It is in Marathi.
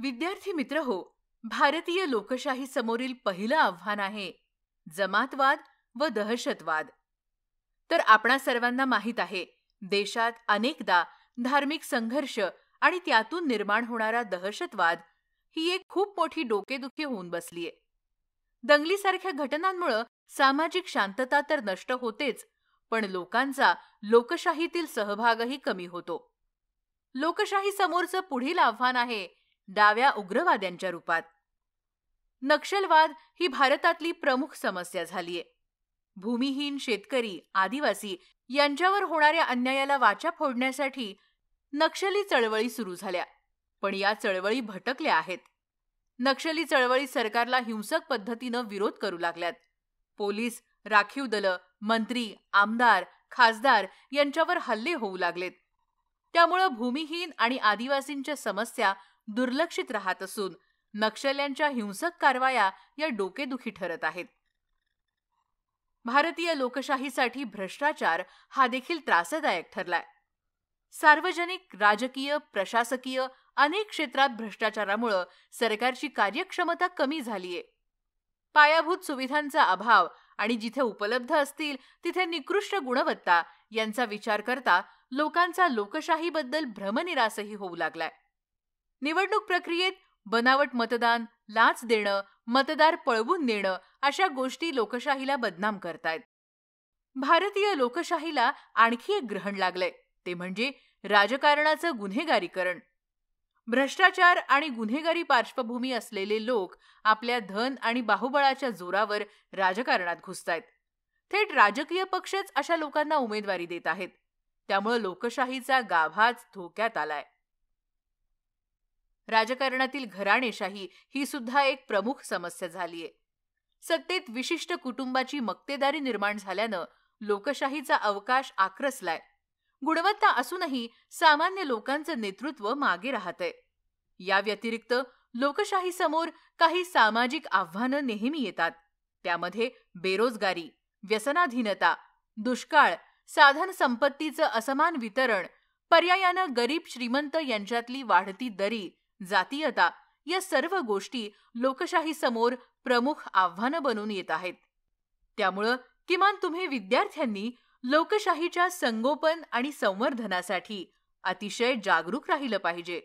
विद्यार्थी मित्र हो भारतीय लोकशाही समोरील पहिलं आव्हान आहे जमातवाद व दहशतवाद तर आपणा सर्वांना माहीत आहे देशात अनेकदा धार्मिक संघर्ष आणि त्यातून निर्माण होणारा दहशतवाद ही एक खूप मोठी डोकेदुखी होऊन बसलीये दंगलीसारख्या घटनांमुळं सामाजिक शांतता तर नष्ट होतेच पण लोकांचा लोकशाहीतील सहभागही कमी होतो लोकशाही समोरचं पुढील आव्हान आहे डाव्या उग्रवाद्यांच्या रूपात नक्षलवाद ही भारतातली प्रमुख समस्या झालीय भूमिहीन शेतकरी आदिवासी यांच्यावर होणाऱ्या अन्यायाला वाचा फोडण्यासाठी नक्षली चळवळी सुरू झाल्या पण या चळवळी भटकल्या आहेत नक्षली चळवळी सरकारला हिंसक पद्धतीनं विरोध करू लागल्यात पोलीस राखीव दल मंत्री आमदार खासदार यांच्यावर हल्ले होऊ लागलेत त्यामुळं भूमिहीन आणि आदिवासींच्या समस्या दुर्लक्षित राहत असून नक्षल्यांच्या हिंसक कारवाया या डोकेदुखी ठरत आहेत भारतीय लोकशाहीसाठी भ्रष्टाचार हा देखील त्रासदायक ठरलाय सार्वजनिक राजकीय प्रशासकीय अनेक क्षेत्रात भ्रष्टाचारामुळं सरकारची कार्यक्षमता कमी झालीय पायाभूत सुविधांचा अभाव आणि जिथे उपलब्ध असतील तिथे निकृष्ट गुणवत्ता यांचा विचार करता लोकांचा लोकशाहीबद्दल भ्रमनिरासही होऊ लागलाय निवडणूक प्रक्रियेत बनावट मतदान लाच देणं मतदार पळवून नेणं अशा गोष्टी लोकशाहीला बदनाम करतायत भारतीय लोकशाहीला आणखी एक ग्रहण लागलंय ते म्हणजे राजकारणाचं गुन्हेगारीकरण भ्रष्टाचार आणि गुन्हेगारी पार्श्वभूमी असलेले लोक आपल्या धन आणि बाहुबळाच्या जोरावर राजकारणात घुसतायत थेट राजकीय पक्षच अशा लोकांना उमेदवारी देत आहेत त्यामुळे लोकशाहीचा गाभाच धोक्यात आलाय राजकारणातील घराणेशाही ही सुद्धा एक प्रमुख समस्या झालीय सत्तेत विशिष्ट कुटुंबाची मक्तेदारी निर्माण झाल्यानं लोकशाहीचा अवकाश आक्रसलाय गुणवत्ता असूनही सामान्य लोकांचं नेतृत्व मागे राहतंय या व्यतिरिक्त लोकशाहीसमोर काही सामाजिक आव्हानं नेहमी येतात त्यामध्ये बेरोजगारी व्यसनाधीनता दुष्काळ साधन संपत्तीचं असमान वितरण पर्यायानं गरीब श्रीमंत यांच्यातली वाढती दरी जातीयता या सर्व गोष्टी लोकशाहीसमोर प्रमुख आव्हानं बनून येत आहेत त्यामुळं किमान तुम्ही विद्यार्थ्यांनी लोकशाहीच्या संगोपन आणि संवर्धनासाठी अतिशय जागरूक राहिलं पाहिजे